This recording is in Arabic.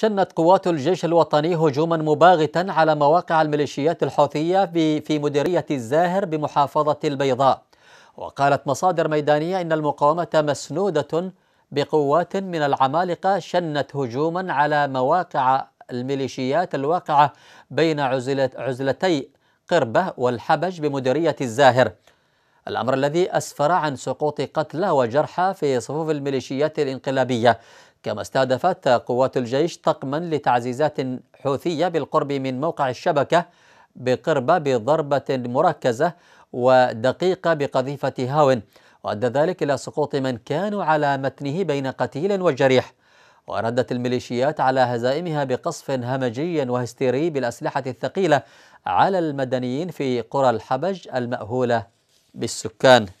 شنت قوات الجيش الوطني هجوما مباغتا على مواقع الميليشيات الحوثية في مديرية الزاهر بمحافظة البيضاء وقالت مصادر ميدانية إن المقاومة مسنودة بقوات من العمالقة شنت هجوما على مواقع الميليشيات الواقعة بين عزلتي قربة والحبج بمديرية الزاهر الأمر الذي أسفر عن سقوط قتلى وجرحى في صفوف الميليشيات الإنقلابية كما استهدفت قوات الجيش طقما لتعزيزات حوثية بالقرب من موقع الشبكة بقربة بضربة مركزة ودقيقة بقذيفة هاون وأدى ذلك إلى سقوط من كانوا على متنه بين قتيل وجريح وردت الميليشيات على هزائمها بقصف همجي وهستيري بالأسلحة الثقيلة على المدنيين في قرى الحبج المأهولة بالسكان